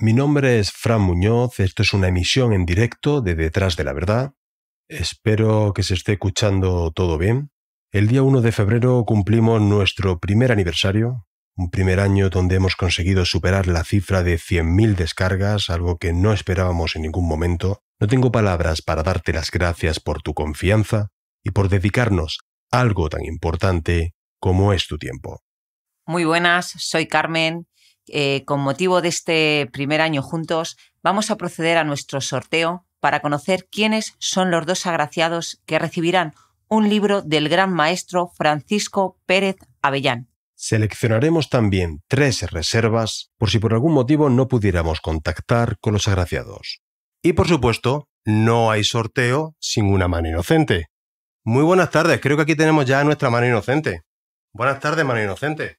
Mi nombre es Fran Muñoz, esto es una emisión en directo de Detrás de la Verdad. Espero que se esté escuchando todo bien. El día 1 de febrero cumplimos nuestro primer aniversario, un primer año donde hemos conseguido superar la cifra de 100.000 descargas, algo que no esperábamos en ningún momento. No tengo palabras para darte las gracias por tu confianza y por dedicarnos algo tan importante como es tu tiempo. Muy buenas, soy Carmen eh, con motivo de este primer año juntos, vamos a proceder a nuestro sorteo para conocer quiénes son los dos agraciados que recibirán un libro del gran maestro Francisco Pérez Avellán. Seleccionaremos también tres reservas por si por algún motivo no pudiéramos contactar con los agraciados. Y por supuesto, no hay sorteo sin una mano inocente. Muy buenas tardes, creo que aquí tenemos ya nuestra mano inocente. Buenas tardes, mano inocente.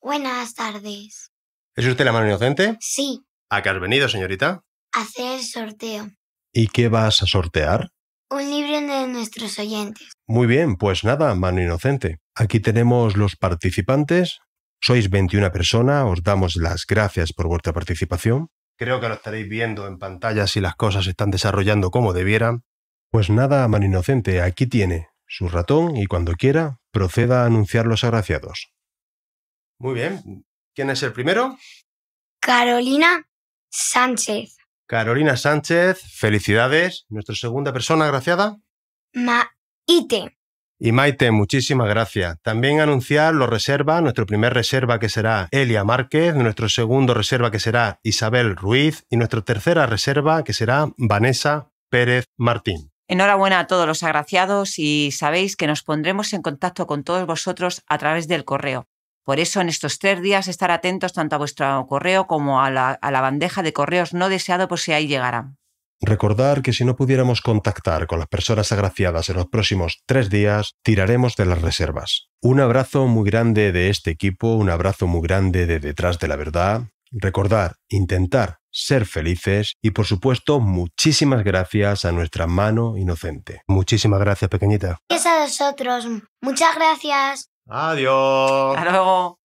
Buenas tardes. ¿Es usted la mano inocente? Sí. ¿A qué has venido, señorita? A hacer el sorteo. ¿Y qué vas a sortear? Un libro de nuestros oyentes. Muy bien, pues nada, mano inocente. Aquí tenemos los participantes. Sois 21 personas, os damos las gracias por vuestra participación. Creo que lo estaréis viendo en pantalla si las cosas están desarrollando como debieran. Pues nada, mano inocente, aquí tiene su ratón y cuando quiera proceda a anunciar los agraciados. Muy bien, ¿Quién es el primero? Carolina Sánchez. Carolina Sánchez, felicidades. Nuestra segunda persona agraciada. Maite. Y Maite, muchísimas gracias. También anunciar los reservas, nuestro primer reserva que será Elia Márquez, nuestro segundo reserva que será Isabel Ruiz y nuestra tercera reserva que será Vanessa Pérez Martín. Enhorabuena a todos los agraciados y sabéis que nos pondremos en contacto con todos vosotros a través del correo por eso, en estos tres días, estar atentos tanto a vuestro correo como a la, bandeja de correos no deseado por si ahí llegarán. Recordar que si no pudiéramos contactar con las personas agraciadas en los próximos tres días, tiraremos de las reservas. Un abrazo muy grande de este equipo, un abrazo muy grande de Detrás de la Verdad. Recordar, intentar ser felices y por supuesto muchísimas gracias a nuestra mano inocente. Muchísimas gracias, pequeñita. Gracias a vosotros. Muchas gracias. Adiós. Hasta luego.